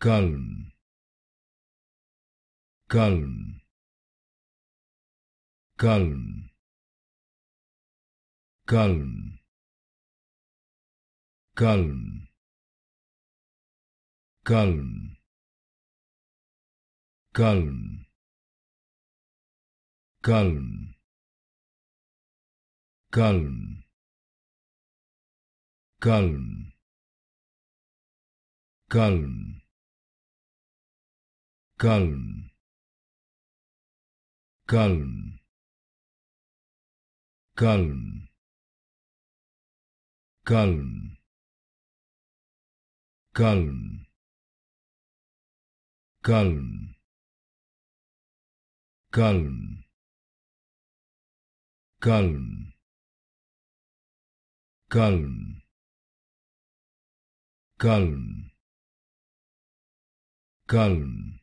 Köln Köln Köln Köln Köln Köln Köln Köln Köln Köln Köln Köln Köln Köln Köln Köln Köln Köln Köln Köln Köln Köln